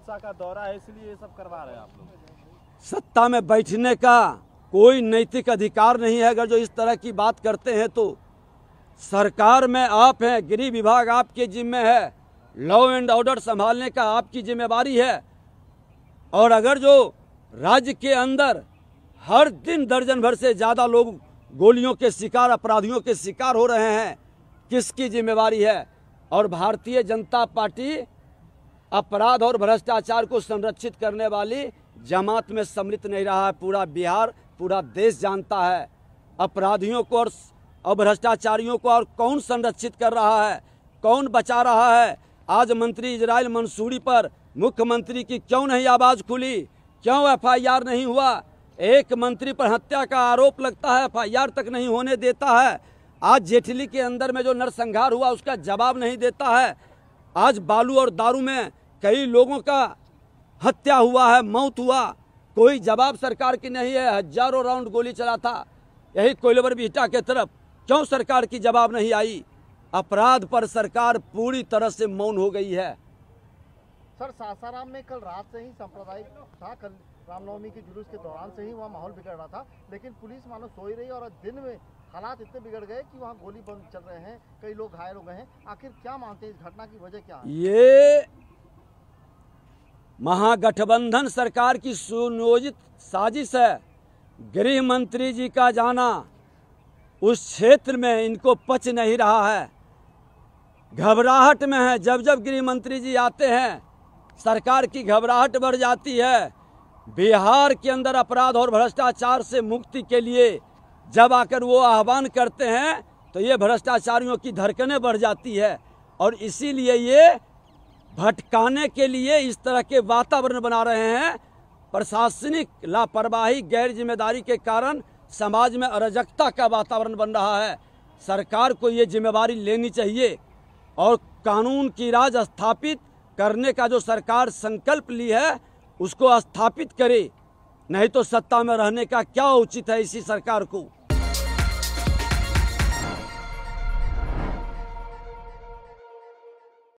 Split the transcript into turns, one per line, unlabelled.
सत्ता का दौरा है इसलिए ये सब करवा रहे हैं आप लोग
सत्ता में बैठने का कोई नैतिक अधिकार नहीं है अगर जो इस तरह की बात करते हैं तो सरकार में आप हैं गृह विभाग आपके जिम्मे है लॉ एंड ऑर्डर संभालने का आपकी जिम्मेवारी है और अगर जो राज्य के अंदर हर दिन दर्जन भर से ज़्यादा लोग गोलियों के शिकार अपराधियों के शिकार हो रहे हैं किसकी जिम्मेवारी है और भारतीय जनता पार्टी अपराध और भ्रष्टाचार को संरक्षित करने वाली जमात में सम्मिलित नहीं रहा है पूरा बिहार पूरा देश जानता है अपराधियों को और भ्रष्टाचारियों को और कौन संरक्षित कर रहा है कौन बचा रहा है आज मंत्री इजराइल मंसूरी पर मुख्यमंत्री की क्यों नहीं आवाज़ खुली क्यों एफआईआर नहीं हुआ एक मंत्री पर हत्या का आरोप लगता है एफ तक नहीं होने देता है आज जेठली के अंदर में जो नरसंहार हुआ उसका जवाब नहीं देता है आज बालू और दारू में कई लोगों का हत्या हुआ है मौत हुआ कोई जवाब सरकार की नहीं है हजारों राउंड गोली चला था यही कोयलवर बिहटा के तरफ क्यों सरकार की जवाब नहीं आई अपराध पर सरकार पूरी तरह से मौन हो गई है
सर सासाराम में कल रात से ही सांप्रदायिक था कल रामनवमी के जुलूस के दौरान से ही वहाँ माहौल बिगड़ रहा था लेकिन पुलिस मानो सो ही रही और दिन में हालात इतने बिगड़ गए कि वहाँ गोली बंद चल रहे हैं कई लोग घायल हो गए हैं आखिर क्या मानते हैं इस घटना की वजह क्या है ये
महागठबंधन सरकार की सुनियोजित साजिश है गृह मंत्री जी का जाना उस क्षेत्र में इनको पच नहीं रहा है घबराहट में है जब जब गृह मंत्री जी आते हैं सरकार की घबराहट बढ़ जाती है बिहार के अंदर अपराध और भ्रष्टाचार से मुक्ति के लिए जब आकर वो आह्वान करते हैं तो ये भ्रष्टाचारियों की धड़कने बढ़ जाती है और इसीलिए ये भटकाने के लिए इस तरह के वातावरण बना रहे हैं प्रशासनिक लापरवाही गैर जिम्मेदारी के कारण समाज में अराजकता का वातावरण बन रहा है सरकार को ये जिम्मेवारी लेनी चाहिए और कानून की राज स्थापित करने का जो सरकार संकल्प ली है उसको स्थापित करे नहीं तो सत्ता में रहने का क्या उचित है इसी सरकार को